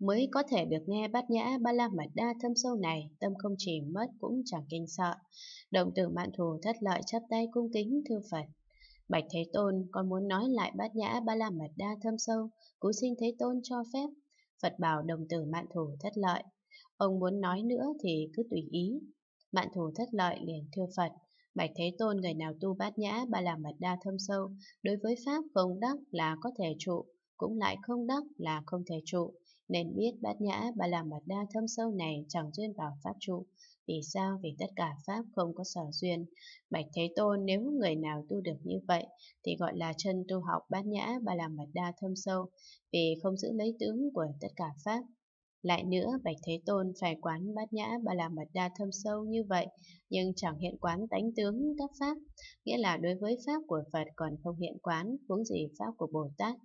mới có thể được nghe bát nhã ba la mật đa thâm sâu này, tâm không chỉ mất cũng chẳng kinh sợ. Đồng tử mạn thù thất lợi chắp tay cung kính thưa Phật. Bạch Thế Tôn, con muốn nói lại bát nhã ba la mật đa thâm sâu, cú xin Thế Tôn cho phép. Phật bảo đồng tử mạn thù thất lợi. Ông muốn nói nữa thì cứ tùy ý. Mạn thù thất lợi liền thưa Phật. Bạch Thế Tôn người nào tu bát nhã ba la mật đa thâm sâu, đối với Pháp không đắc là có thể trụ, cũng lại không đắc là không thể trụ nên biết bát nhã ba la mật đa thâm sâu này chẳng duyên vào pháp trụ. Vì sao? Vì tất cả pháp không có sở duyên. Bạch Thế Tôn nếu người nào tu được như vậy thì gọi là chân tu học bát nhã ba la mật đa thâm sâu, vì không giữ lấy tướng của tất cả pháp lại nữa, Bạch Thế Tôn phải quán bát nhã ba la mật đa thâm sâu như vậy, nhưng chẳng hiện quán tánh tướng các pháp, nghĩa là đối với pháp của Phật còn không hiện quán, huống gì pháp của Bồ Tát.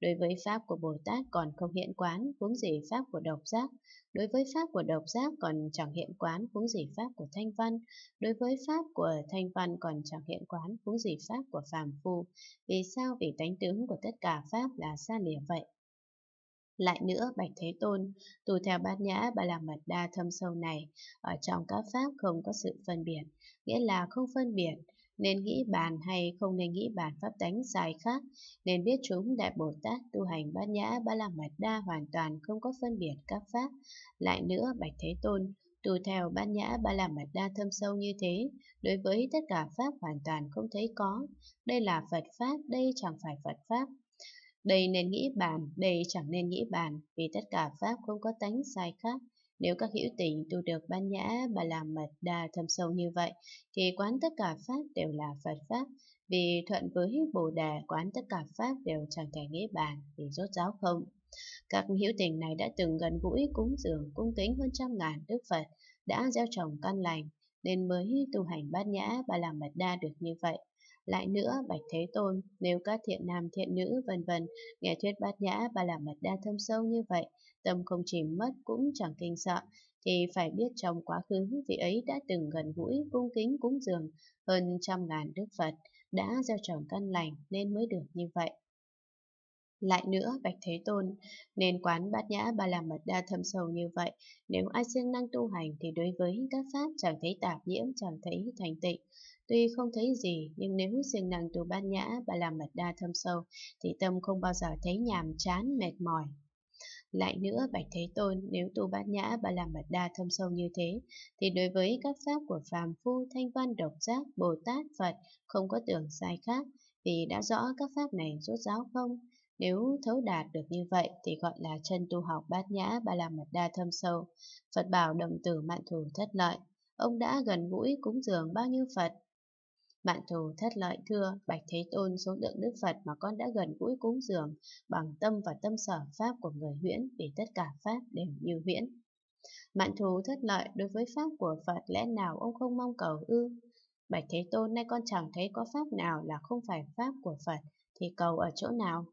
Đối với pháp của Bồ Tát còn không hiện quán, huống gì pháp của độc giác. Đối với pháp của độc giác còn chẳng hiện quán, huống gì pháp của thanh văn. Đối với pháp của thanh văn còn chẳng hiện quán, huống gì pháp của phàm phu. Vì sao? Vì tánh tướng của tất cả pháp là xa lìa vậy. Lại nữa, Bạch Thế Tôn, tu theo bát nhã ba la mật đa thâm sâu này, ở trong các pháp không có sự phân biệt, nghĩa là không phân biệt, nên nghĩ bàn hay không nên nghĩ bàn pháp tánh dài khác, nên biết chúng Đại Bồ Tát tu hành bát nhã ba la mật đa hoàn toàn không có phân biệt các pháp. Lại nữa, Bạch Thế Tôn, tu theo bát nhã ba la mật đa thâm sâu như thế, đối với tất cả pháp hoàn toàn không thấy có. Đây là Phật Pháp, đây chẳng phải Phật Pháp, đây nên nghĩ bàn, đây chẳng nên nghĩ bàn, vì tất cả pháp không có tánh sai khác. Nếu các hữu tình tu được ban nhã bà làm mật đa thâm sâu như vậy, thì quán tất cả pháp đều là Phật pháp. Vì thuận với Bồ Đề quán tất cả pháp đều chẳng thể nghĩ bàn, vì rốt giáo không. Các hữu tình này đã từng gần gũi cúng dường cung kính hơn trăm ngàn Đức Phật, đã gieo trồng căn lành, nên mới tu hành bát nhã bà làm mật đa được như vậy. Lại nữa, Bạch Thế Tôn, nếu các thiện nam thiện nữ vân vân nghe thuyết bát nhã ba la mật đa thâm sâu như vậy, tâm không chìm mất cũng chẳng kinh sợ, thì phải biết trong quá khứ vị ấy đã từng gần gũi cung kính cúng dường hơn trăm ngàn đức Phật, đã gieo trồng căn lành nên mới được như vậy. Lại nữa, Bạch Thế Tôn, nên quán bát nhã ba la mật đa thâm sâu như vậy, nếu ai siêng năng tu hành thì đối với các pháp chẳng thấy tạp nhiễm, chẳng thấy thành tịnh, Tuy không thấy gì, nhưng nếu siêng năng tu bát nhã và làm mật đa thâm sâu, thì tâm không bao giờ thấy nhàm chán, mệt mỏi. Lại nữa, Bạch Thế Tôn, nếu tu bát nhã và làm mật đa thâm sâu như thế, thì đối với các pháp của phàm phu, thanh văn, độc giác, Bồ Tát, Phật không có tưởng sai khác, vì đã rõ các pháp này rốt giáo không? Nếu thấu đạt được như vậy thì gọi là chân tu học bát nhã ba la mật đa thâm sâu. Phật bảo đồng tử mạng thủ thất lợi. Ông đã gần gũi cúng dường bao nhiêu Phật, mạn thù thất lợi thưa, Bạch Thế Tôn số lượng Đức Phật mà con đã gần gũi cúng dường bằng tâm và tâm sở pháp của người huyễn vì tất cả pháp đều như huyễn. Mạn thù thất lợi đối với pháp của Phật lẽ nào ông không mong cầu ư? Bạch Thế Tôn nay con chẳng thấy có pháp nào là không phải pháp của Phật, thì cầu ở chỗ nào?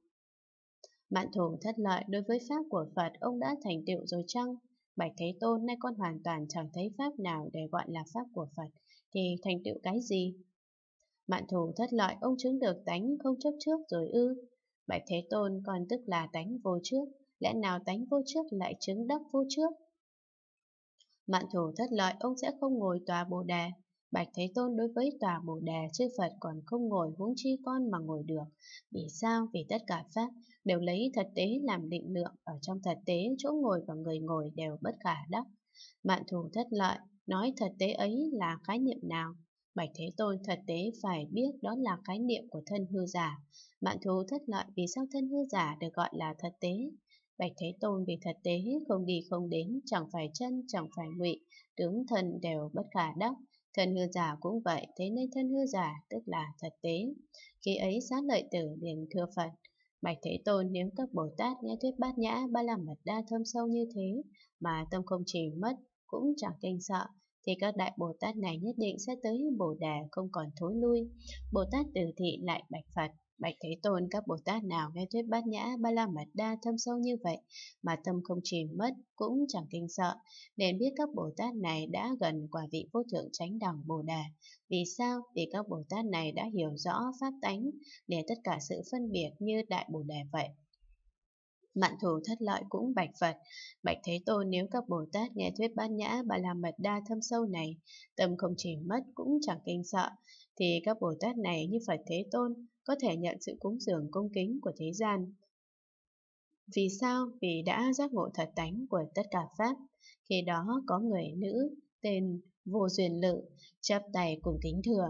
Mạn thù thất lợi đối với pháp của Phật ông đã thành tựu rồi chăng? Bạch Thế Tôn nay con hoàn toàn chẳng thấy pháp nào để gọi là pháp của Phật, thì thành tựu cái gì? Mạn thù thất lợi ông chứng được tánh không chấp trước rồi ư. Bạch Thế Tôn còn tức là tánh vô trước, lẽ nào tánh vô trước lại chứng đắc vô trước? Mạn thù thất lợi ông sẽ không ngồi tòa bồ đề. Bạch Thế Tôn đối với tòa bồ đề chư Phật còn không ngồi huống chi con mà ngồi được. Vì sao? Vì tất cả Pháp đều lấy thật tế làm định lượng, ở trong thật tế chỗ ngồi và người ngồi đều bất khả đắc. Mạn thù thất lợi, nói thật tế ấy là khái niệm nào? Bạch Thế Tôn thật tế phải biết đó là khái niệm của thân hư giả. Bạn thú thất lợi vì sao thân hư giả được gọi là thật tế. Bạch Thế Tôn vì thật tế không đi không đến, chẳng phải chân, chẳng phải ngụy, tướng thân đều bất khả đắc. Thân hư giả cũng vậy, thế nên thân hư giả tức là thật tế. Khi ấy xá lợi tử liền thưa Phật. Bạch Thế Tôn nếu các Bồ Tát nghe thuyết bát nhã ba la mật đa thâm sâu như thế, mà tâm không chỉ mất, cũng chẳng kinh sợ, thì các đại Bồ Tát này nhất định sẽ tới Bồ Đà không còn thối lui. Bồ Tát từ thị lại bạch Phật. Bạch Thế Tôn các Bồ Tát nào nghe thuyết bát nhã ba la mật đa thâm sâu như vậy mà tâm không chìm mất cũng chẳng kinh sợ, nên biết các Bồ Tát này đã gần quả vị vô thượng chánh đẳng Bồ Đà. Vì sao? Vì các Bồ Tát này đã hiểu rõ pháp tánh để tất cả sự phân biệt như Đại Bồ Đà vậy. Mạn thủ thất lợi cũng bạch Phật. Bạch Thế Tôn nếu các Bồ Tát nghe thuyết bát nhã bà làm mật đa thâm sâu này, tâm không chỉ mất cũng chẳng kinh sợ, thì các Bồ Tát này như Phật Thế Tôn có thể nhận sự cúng dường cung kính của thế gian. Vì sao? Vì đã giác ngộ thật tánh của tất cả Pháp. Khi đó có người nữ tên Vô Duyên Lự, chắp tay cùng kính thừa,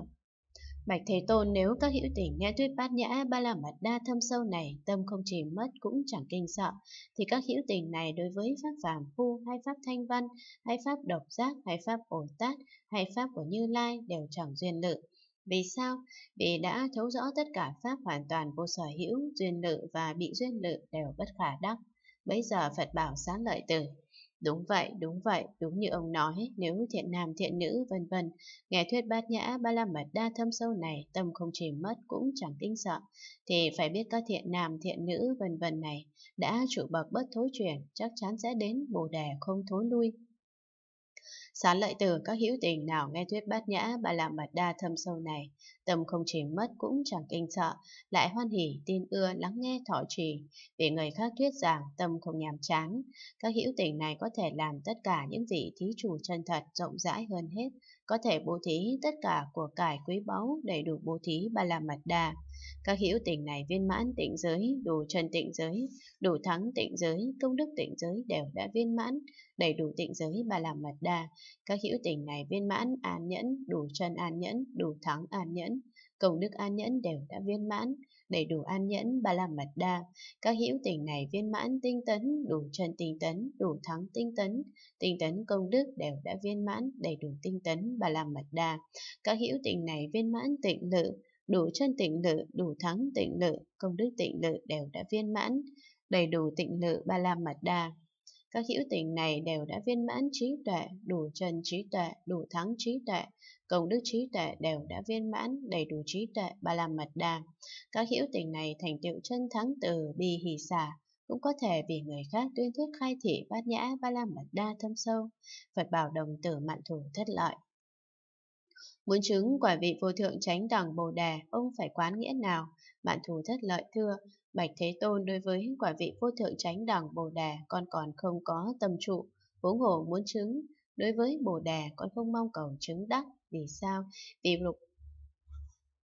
Bạch Thế Tôn nếu các hữu tình nghe thuyết bát nhã ba la mật đa thâm sâu này, tâm không chìm mất cũng chẳng kinh sợ, thì các hữu tình này đối với pháp phàm phu hay pháp thanh văn, hay pháp độc giác, hay pháp bồ tát, hay pháp của Như Lai đều chẳng duyên lự. Vì sao? Vì đã thấu rõ tất cả pháp hoàn toàn vô sở hữu, duyên lự và bị duyên lự đều bất khả đắc. Bây giờ Phật bảo sáng lợi tử, Đúng vậy, đúng vậy, đúng như ông nói, nếu thiện nam thiện nữ, vân vân, nghe thuyết bát nhã ba la mật đa thâm sâu này, tâm không chìm mất cũng chẳng tinh sợ, thì phải biết các thiện nam thiện nữ, vân vân này, đã trụ bậc bất thối chuyển, chắc chắn sẽ đến bồ đề không thối lui xá lợi tử các hữu tình nào nghe thuyết bát nhã bà làm bạt đa thâm sâu này, tâm không chỉ mất cũng chẳng kinh sợ, lại hoan hỉ tin ưa lắng nghe thọ trì, vì người khác thuyết giảng tâm không nhàm chán. Các hữu tình này có thể làm tất cả những gì thí chủ chân thật rộng rãi hơn hết, có thể bố thí tất cả của cải quý báu đầy đủ bố thí ba la mật đà. Các hữu tình này viên mãn tịnh giới, đủ trần tịnh giới, đủ thắng tịnh giới, công đức tịnh giới đều đã viên mãn, đầy đủ tịnh giới ba la mật đà. Các hữu tình này viên mãn an nhẫn, đủ trần an nhẫn, đủ thắng an nhẫn, công đức an nhẫn đều đã viên mãn, đầy đủ an nhẫn ba la mật đa các hữu tình này viên mãn tinh tấn đủ chân tinh tấn đủ thắng tinh tấn tinh tấn công đức đều đã viên mãn đầy đủ tinh tấn ba la mật đa các hữu tình này viên mãn tịnh lự đủ chân tịnh lự đủ thắng tịnh lự công đức tịnh lự đều đã viên mãn đầy đủ tịnh lự ba la mật đa các hữu tình này đều đã viên mãn trí tuệ, đủ trần trí tuệ, đủ thắng trí tuệ, công đức trí tuệ đều đã viên mãn, đầy đủ trí tuệ, ba la mật đà. Các hữu tình này thành tựu chân thắng từ bi hỷ xả, cũng có thể vì người khác tuyên thuyết khai thị bát nhã ba la mật đa thâm sâu. Phật bảo đồng tử mạn thủ thất lợi. Muốn chứng quả vị vô thượng tránh đẳng bồ đề, ông phải quán nghĩa nào? bạn thù thất lợi thưa, Bạch Thế Tôn đối với quả vị vô thượng tránh đẳng bồ đề con còn không có tâm trụ, vốn hồ muốn chứng. Đối với bồ đề con không mong cầu chứng đắc. Vì sao? Vì lục